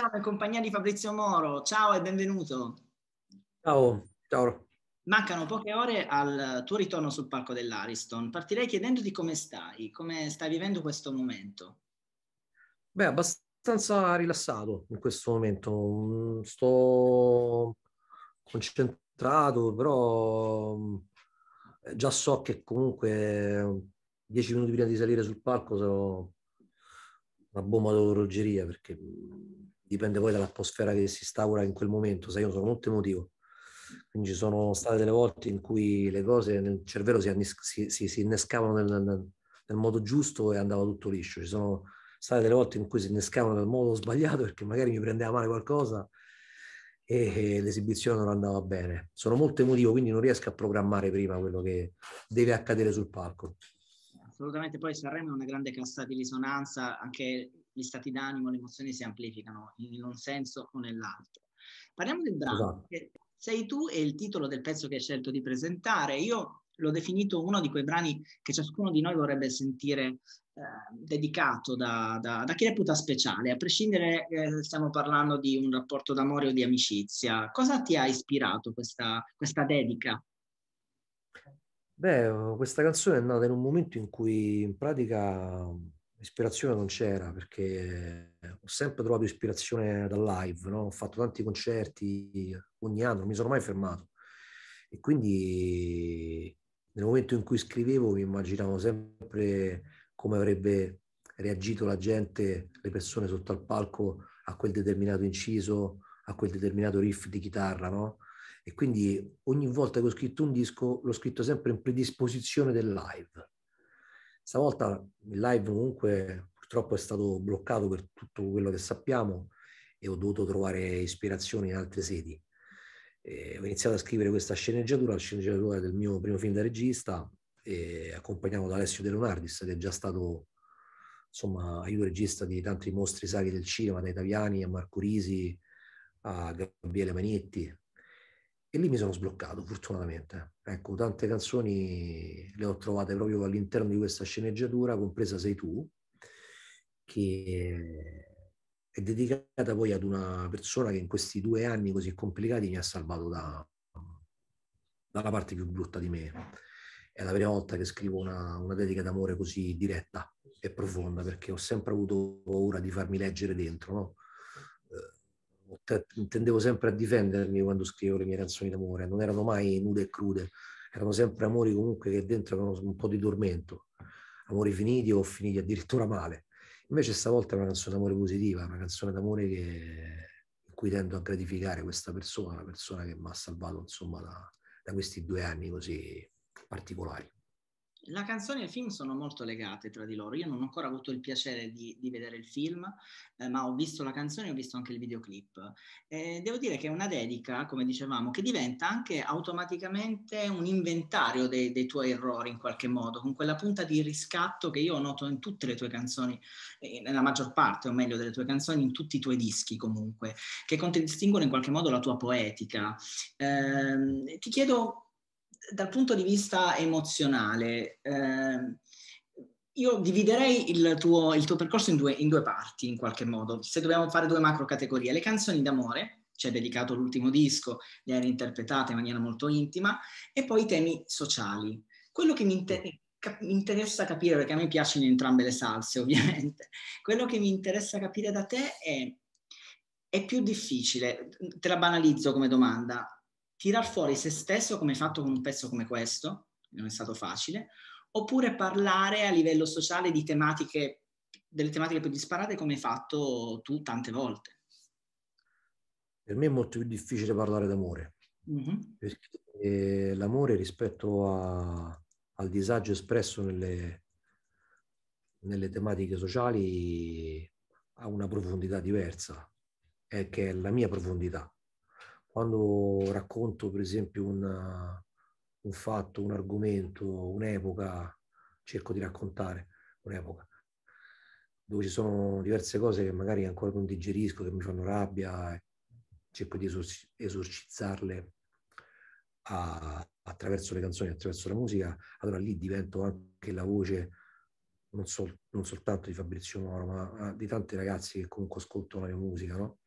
siamo in compagnia di Fabrizio Moro. Ciao e benvenuto. Ciao, ciao. Mancano poche ore al tuo ritorno sul palco dell'Ariston. Partirei chiedendoti come stai, come stai vivendo questo momento. Beh, abbastanza rilassato in questo momento. Mm, sto concentrato, però mm, eh, già so che comunque mm, dieci minuti prima di salire sul palco sarò una bomba d'orologeria perché dipende poi dall'atmosfera che si instaura in quel momento, sai, io sono molto emotivo, quindi ci sono state delle volte in cui le cose nel cervello si, si, si innescavano nel, nel, nel, modo giusto e andava tutto liscio, ci sono state delle volte in cui si innescavano nel modo sbagliato perché magari mi prendeva male qualcosa e, e l'esibizione non andava bene. Sono molto emotivo, quindi non riesco a programmare prima quello che deve accadere sul palco assolutamente. Poi Sanremo è una grande cassa di risonanza, anche gli stati d'animo, le emozioni si amplificano in un senso o nell'altro. Parliamo del brano, esatto. che sei tu e il titolo del pezzo che hai scelto di presentare. Io l'ho definito uno di quei brani che ciascuno di noi vorrebbe sentire eh, dedicato da, da, da, chi reputa speciale, a prescindere eh, stiamo parlando di un rapporto d'amore o di amicizia. Cosa ti ha ispirato questa, questa dedica? Beh, questa canzone è nata in un momento in cui in pratica Ispirazione non c'era perché eh, ho sempre trovato ispirazione dal live, no? ho fatto tanti concerti ogni anno, non mi sono mai fermato. E quindi nel momento in cui scrivevo mi immaginavo sempre come avrebbe reagito la gente, le persone sotto al palco a quel determinato inciso, a quel determinato riff di chitarra, no? E quindi ogni volta che ho scritto un disco l'ho scritto sempre in predisposizione del live Stavolta il live comunque purtroppo è stato bloccato per tutto quello che sappiamo e ho dovuto trovare ispirazione in altre sedi. E ho iniziato a scrivere questa sceneggiatura, la sceneggiatura del mio primo film da regista, accompagnato da Alessio De Leonardis, che è già stato insomma, aiuto regista di tanti mostri sacri del cinema, da Italiani a Marco Risi a Gabriele Manetti, e lì mi sono sbloccato fortunatamente. Ecco, tante canzoni le ho trovate proprio all'interno di questa sceneggiatura, compresa Sei tu, che è dedicata poi ad una persona che in questi due anni così complicati mi ha salvato da, dalla parte più brutta di me. È la prima volta che scrivo una, una dedica d'amore così diretta e profonda perché ho sempre avuto paura di farmi leggere dentro, no? Eh, tendevo sempre a difendermi quando scrivevo le mie canzoni d'amore, non erano mai nude e crude, erano sempre amori comunque che dentro avevano un po' di tormento, amori finiti o finiti addirittura male. Invece stavolta è una canzone d'amore positiva, una canzone d'amore che, in cui tendo a gratificare questa persona, la persona che mi ha salvato insomma da, da questi due anni così particolari. La canzone e il film sono molto legate tra di loro. Io non ho ancora avuto il piacere di, di vedere il film, eh, ma ho visto la canzone e ho visto anche il videoclip. Eh, devo dire che è una dedica, come dicevamo, che diventa anche automaticamente un inventario dei, dei, tuoi errori in qualche modo, con quella punta di riscatto che io noto in tutte le tue canzoni, nella maggior parte, o meglio, delle tue canzoni, in tutti i tuoi dischi comunque, che contraddistinguono in qualche modo la tua poetica. Ehm, ti chiedo dal punto di vista emozionale, eh, io dividerei il tuo, il tuo percorso in due, in due, parti, in qualche modo, se dobbiamo fare due macro categorie. Le canzoni d'amore, ci hai dedicato l'ultimo disco, le hai reinterpretate in maniera molto intima, e poi i temi sociali. Quello che mi, inter- mi interessa capire, perché a me piacciono entrambe le salse ovviamente, quello che mi interessa capire da te è, è più difficile, te la banalizzo come domanda, tirar fuori se stesso come hai fatto con un pezzo come questo, non è stato facile, oppure parlare a livello sociale di tematiche, delle tematiche più disparate come hai fatto tu tante volte. Per me è molto più difficile parlare d'amore, mm-hmm. perché eh, l'amore rispetto a, al disagio espresso nelle, nelle tematiche sociali ha una profondità diversa, è eh, che è la mia profondità quando racconto per esempio un, un fatto, un argomento, un'epoca, cerco di raccontare un'epoca dove ci sono diverse cose che magari ancora non digerisco, che mi fanno rabbia, cerco di esor- esorcizzarle a, attraverso le canzoni, attraverso la musica, allora lì divento anche la voce non, sol- non soltanto di Fabrizio Moro, ma ah, di tanti ragazzi che comunque ascoltano la mia musica, no?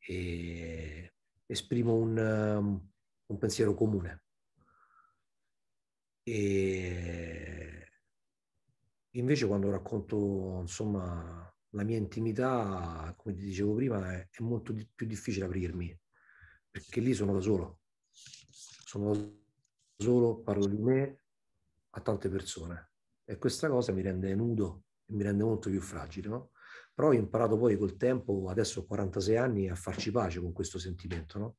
E esprimo un, um, un pensiero comune. E invece quando racconto insomma, la mia intimità, come ti dicevo prima, è, è molto di, più difficile aprirmi, perché lì sono da solo. Sono da solo, parlo di me a tante persone. E questa cosa mi rende nudo e mi rende molto più fragile. No? Però ho imparato poi col tempo, adesso ho 46 anni, a farci pace con questo sentimento, no?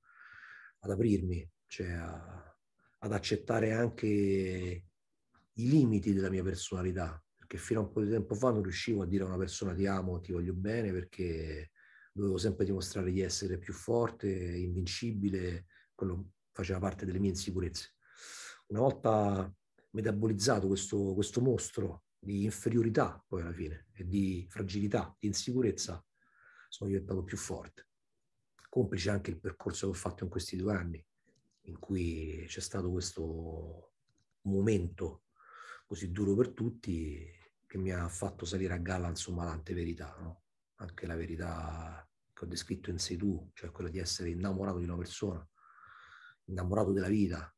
ad aprirmi, cioè a, ad accettare anche i limiti della mia personalità, perché fino a un po' di tempo fa non riuscivo a dire a una persona ti amo, ti voglio bene, perché dovevo sempre dimostrare di essere più forte, invincibile, quello faceva parte delle mie insicurezze. Una volta metabolizzato questo, questo mostro di inferiorità poi alla fine e di fragilità, di insicurezza, sono diventato più forte. Complice anche il percorso che ho fatto in questi due anni, in cui c'è stato questo momento così duro per tutti che mi ha fatto salire a galla insomma tante verità, no? anche la verità che ho descritto in sé tu, cioè quella di essere innamorato di una persona, innamorato della vita,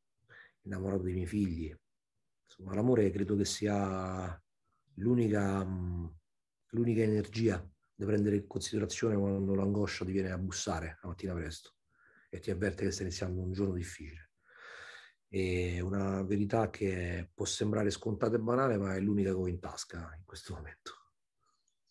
innamorato dei miei figli. Insomma, l'amore credo che sia l'unica, mm, l'unica energia da prendere in considerazione quando l'angoscia ti viene a bussare la mattina presto e ti avverte che stai iniziando un giorno difficile. È una verità che può sembrare scontata e banale, ma è l'unica che ho in tasca in questo momento.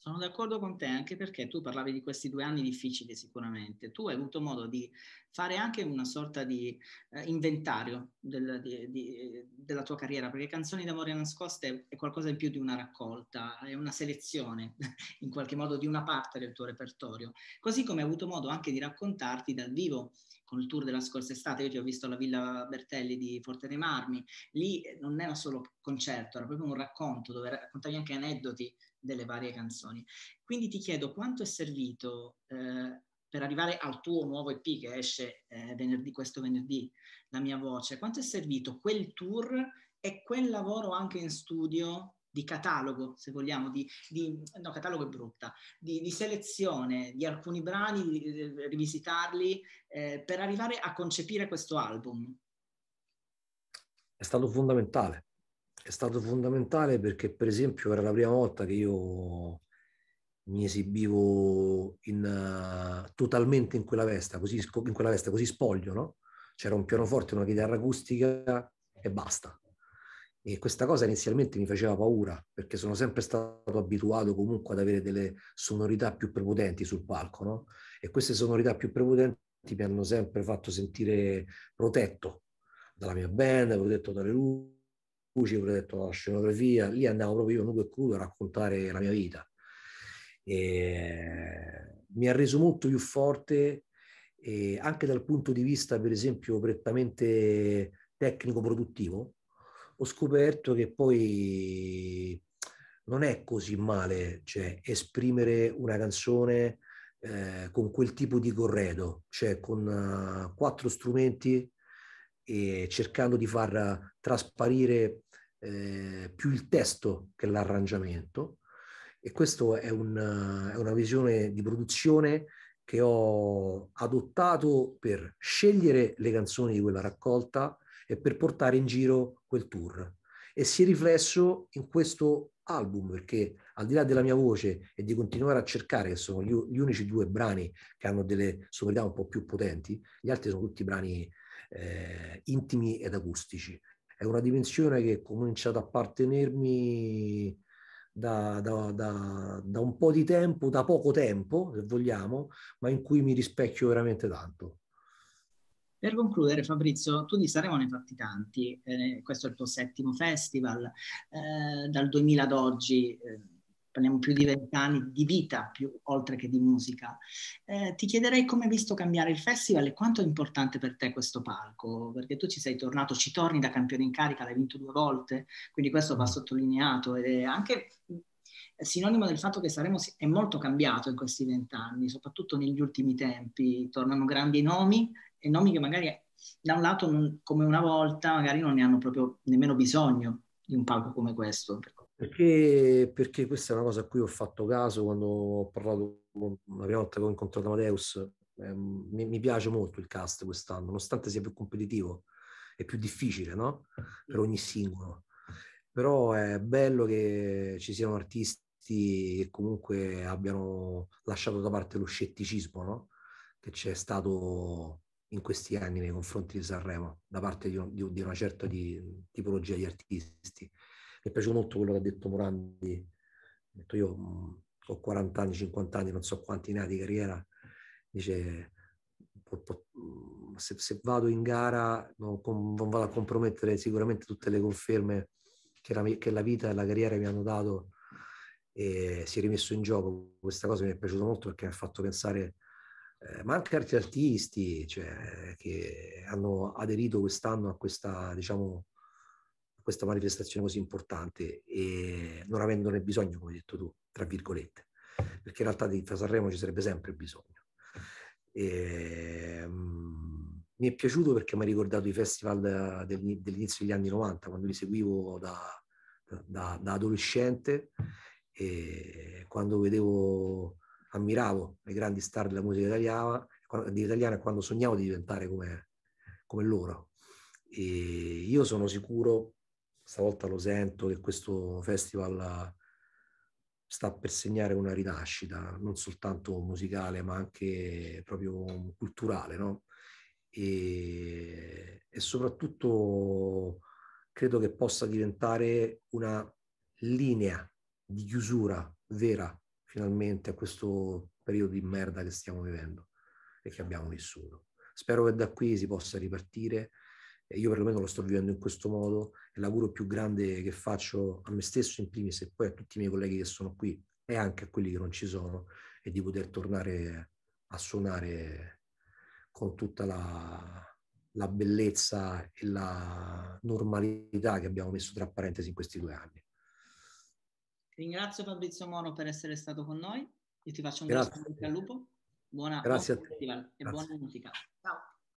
Sono d'accordo con te anche perché tu parlavi di questi due anni difficili sicuramente. Tu hai avuto modo di fare anche una sorta di eh, inventario del, di, di, della tua carriera, perché Canzoni d'amore nascoste è qualcosa in più di una raccolta, è una selezione in qualche modo di una parte del tuo repertorio. Così come hai avuto modo anche di raccontarti dal vivo con il tour della scorsa estate, io ti ho visto alla Villa Bertelli di Forte dei Marmi, lì non era solo concerto, era proprio un racconto dove raccontavi anche aneddoti delle varie canzoni. Quindi ti chiedo quanto è servito eh, per arrivare al tuo nuovo EP che esce eh, venerdì, questo venerdì, La mia voce, quanto è servito quel tour e quel lavoro anche in studio di catalogo, se vogliamo, di, di no, catalogo è brutta, di, di, selezione di alcuni brani, rivisitarli, eh, per arrivare a concepire questo album? È stato fondamentale, è stato fondamentale perché per esempio era la prima volta che io mi esibivo in, uh, totalmente in quella veste, così, in quella veste, così spoglio, no? C'era un pianoforte, una chitarra acustica e basta. E questa cosa inizialmente mi faceva paura perché sono sempre stato abituato comunque ad avere delle sonorità più prepotenti sul palco, no? E queste sonorità più prepotenti mi hanno sempre fatto sentire protetto dalla mia band, protetto dalle luci Cucci, ho detto la scenografia, lì andavo proprio io nudo e crudo a raccontare la mia vita. E mi ha reso molto più forte eh, anche dal punto di vista, per esempio, prettamente tecnico-produttivo. Ho scoperto che poi non è così male cioè, esprimere una canzone eh, con quel tipo di corredo, cioè con uh, quattro strumenti e cercando di far trasparire eh, più il testo che l'arrangiamento. E questa è, un, è una visione di produzione che ho adottato per scegliere le canzoni di quella raccolta e per portare in giro quel tour. E si è riflesso in questo album perché al di là della mia voce e di continuare a cercare che sono gli, gli unici due brani che hanno delle sonorità un po' più potenti gli altri sono tutti brani eh, intimi ed acustici. È una dimensione che comincia ad appartenermi da, da, da, da, un po' di tempo, da poco tempo, se vogliamo, ma in cui mi rispecchio veramente tanto. Per concludere, Fabrizio, tu di Saremo ne hai fatti tanti, eh, questo è il tuo settimo festival, eh, dal 2000 ad oggi. Eh, parliamo più di vent'anni di vita più oltre che di musica. Eh, ti chiederei come hai visto cambiare il festival e quanto è importante per te questo palco, perché tu ci sei tornato, ci torni da campione in carica, l'hai vinto due volte, quindi questo va mm. sottolineato ed è anche sinonimo del fatto che Sanremo è molto cambiato in questi vent'anni, soprattutto negli ultimi tempi, tornano grandi nomi e nomi che magari da un lato, non, come una volta, magari non ne hanno proprio nemmeno bisogno di un palco come questo, per perché, perché, questa è una cosa a cui ho fatto caso quando ho parlato la prima volta che ho incontrato Amadeus. Eh, mi, mi, piace molto il cast quest'anno, nonostante sia più competitivo e più difficile no? per ogni singolo. Però è bello che ci siano artisti che comunque abbiano lasciato da parte lo scetticismo no? che c'è stato in questi anni nei confronti di Sanremo da parte di, un, di una certa di, tipologia di artisti mi è piaciuto molto quello che ha detto Morandi. detto io mh, mm, ho 40 anni, 50 anni, non so quanti ne ha di carriera. Dice, po, po, mm, se, se, vado in gara non, non, vado a compromettere sicuramente tutte le conferme che la, che la vita e la carriera mi hanno dato e si è rimesso in gioco. Questa cosa mi è piaciuta molto perché mi ha fatto pensare eh, ma anche altri artisti cioè, che hanno aderito quest'anno a questa diciamo, questa manifestazione così importante e non avendone bisogno, come hai detto tu, tra virgolette, perché in realtà di Sanremo ci sarebbe sempre bisogno. E, ehm, mh, mi è piaciuto perché mi ha ricordato i festival del, dell'inizio degli anni 90, quando li seguivo da, da, da adolescente e quando vedevo, ammiravo le grandi star della musica italiana, italiana quando sognavo di diventare come, come loro. E io sono sicuro stavolta lo sento che questo festival eh, sta per segnare una rinascita, non soltanto musicale, ma anche proprio culturale, no? E, e soprattutto credo che possa diventare una linea di chiusura vera finalmente a questo periodo di merda che stiamo vivendo e che abbiamo vissuto. Spero che da qui si possa ripartire io perlomeno lo sto vivendo in questo modo e l'auguro più grande che faccio a me stesso in primis e poi a tutti i miei colleghi che sono qui e anche a quelli che non ci sono è di poter tornare a suonare con tutta la, la bellezza e la normalità che abbiamo messo tra parentesi in questi due anni. Ringrazio Fabrizio Mono per essere stato con noi. Io ti faccio un grazie. grosso al lupo. Buona grazie e Grazie. buona musica. Ciao.